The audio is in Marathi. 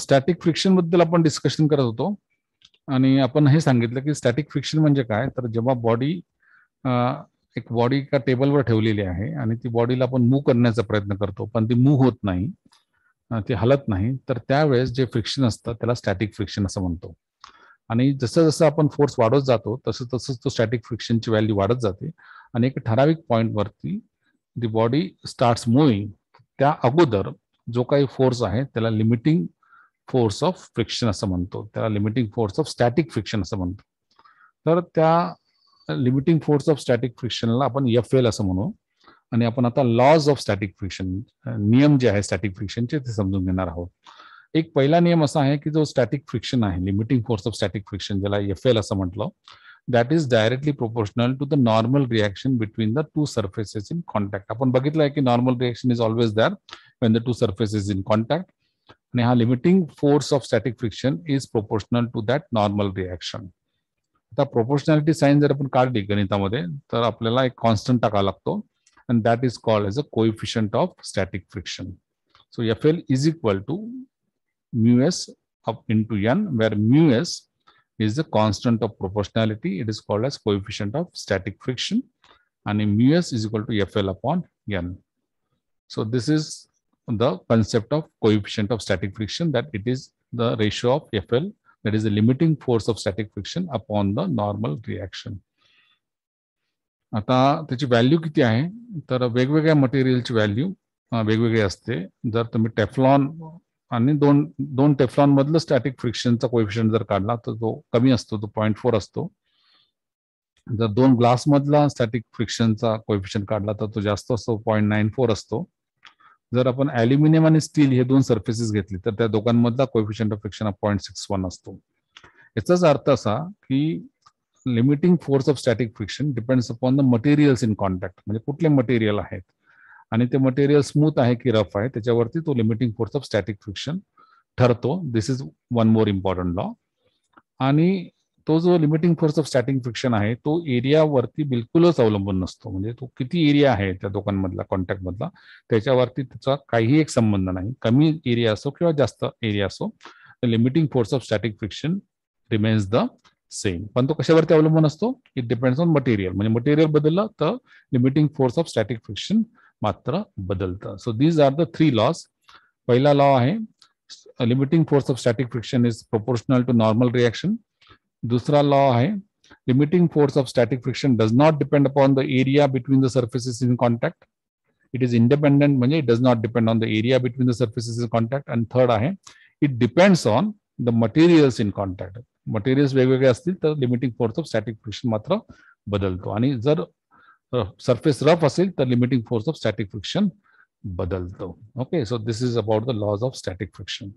स्टॅटिक फ्रिक्शन बद्दल आपण डिस्कशन करत होतो आणि आपण हे सांगितलं की स्टॅटिक फ्रिक्शन म्हणजे काय तर जेव्हा बॉडी एक बॉडी एका टेबलवर ठेवलेली आहे आणि ती बॉडीला आपण मूव्ह करण्याचा प्रयत्न करतो पण ती मूव्ह होत नाही ती हलत नाही तर त्यावेळेस जे फ्रिक्शन असतं त्याला स्टॅटिक फ्रिक्शन असं म्हणतो आणि जसं जसं आपण फोर्स वाढत जातो तसं तसंच तो स्टॅटिक फ्रिक्शनची व्हॅल्यू वाढत जाते आणि एक ठराविक पॉईंटवरती दी बॉडी स्टार्ट मुव्हिंग त्या अगोदर जो काही फोर्स आहे त्याला लिमिटिंग फोर्स ऑफ फ्रिक्शन असं म्हणतो त्याला limiting force of static friction असं म्हणतो तर त्या लिमिटिंग फोर्स ऑफ स्टॅटिक फ्रिक्शनला आपण एफ एल असं म्हणू आणि आपण आता लॉज ऑफ स्टॅटिक फ्रिक्शन नियम जे आहे स्टॅटिक फ्रिक्शनचे ते समजून घेणार आहोत एक पहिला नियम असा आहे की जो स्टॅटिक फ्रिक्शन आहे limiting force of static friction ज्याला एफ एल असं म्हटलं that is directly proportional to the normal reaction between the two surfaces in contact आपण बघितलं आहे की normal reaction is always there when the two surfaces in contact And limiting force of static friction is proportional to that normal reaction. The proportionality sign जर आपण काढली गणितामध्ये तर आपल्याला एक कॉन्स्टंट टाकावा लागतो and that is called as a coefficient of static friction. So FL is equal to mu s up into n, where mu s is the constant of proportionality. It is called as coefficient of static friction, and mu s is equal to FL upon n. So this is the concept of coefficient of static friction that it is the ratio of FL that is the limiting force of static friction upon the normal reaction. आता त्याची व्हॅल्यू किती आहे तर वेगवेगळ्या मटेरियलची व्हॅल्यू वेगवेगळी असते जर तुम्ही टेफलॉन आणि दोन दोन टेफलॉन मधलं स्टॅटिक फ्रिक्शनचा कोइफिशियंट जर काढला तर तो कमी असतो तो पॉईंट फोर असतो जर दोन ग्लासमधला मधला स्टॅटिक फ्रिक्शनचा कोइफिशियंट काढला तर तो जास्त असतो पॉईंट नाईन फोर असतो जर आपण अॅल्युमिनियम आणि स्टील हे दोन सर्फेसेस घेतली तर त्या दोघांमधला coefficient of friction point six one असतो याचाच अर्थ असा की limiting force of static friction depends upon the materials in contact म्हणजे कुठले मटेरियल आहेत आणि ते मटेरियल स्मूथ आहे की रफ आहे त्याच्यावरती तो limiting force of static friction ठरतो this is one more important law आणि तो जो limiting force of static friction आहे तो एरियावरती बिलकुलच अवलंबून नसतो म्हणजे तो किती एरिया आहे त्या दोघांमधला कॉन्टॅक्टमधला त्याच्यावरती त्याचा काहीही एक संबंध नाही कमी एरिया असो किंवा जास्त एरिया असो limiting force of static friction remains the same पण तो कशावरती अवलंबून असतो इट डिपेंड्स ऑन मटेरियल म्हणजे मटेरियल बदललं तर limiting force of static friction मात्र बदलतं so these are the three laws पहिला लॉ आहे limiting force of static friction is proportional to normal reaction दुसरा लॉ आहे limiting force of static friction does not depend upon the area between the surfaces in contact it is independent म्हणजे it does not depend on the area between the surfaces in contact and third आहे it depends on the materials in contact materials वेगवेगळे असतील तर limiting force of static friction मात्र बदलतो आणि जर सर्फेस रफ असेल तर limiting force of static friction बदलतो okay so this is about the laws of static friction